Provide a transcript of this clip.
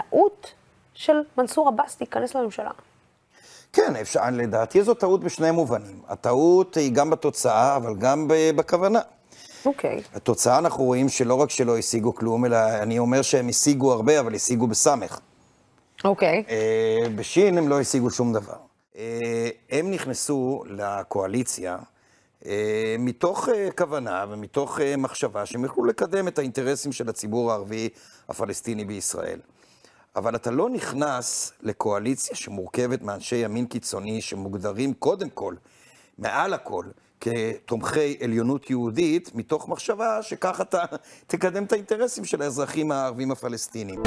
טעות של מנסור עבאס להיכנס לממשלה. כן, אפשר, לדעתי זו טעות בשני מובנים. הטעות היא גם בתוצאה, אבל גם בכוונה. אוקיי. Okay. התוצאה, אנחנו רואים שלא רק שלא השיגו כלום, אלא אני אומר שהם השיגו הרבה, אבל השיגו בסמך. אוקיי. Okay. אה, בשין הם לא השיגו שום דבר. אה, הם נכנסו לקואליציה אה, מתוך כוונה ומתוך מחשבה שהם יוכלו לקדם את האינטרסים של הציבור הערבי הפלסטיני בישראל. אבל אתה לא נכנס לקואליציה שמורכבת מאנשי ימין קיצוני, שמוגדרים קודם כל, מעל הכל, כתומכי עליונות יהודית, מתוך מחשבה שכך אתה תקדם את האינטרסים של האזרחים הערבים הפלסטינים.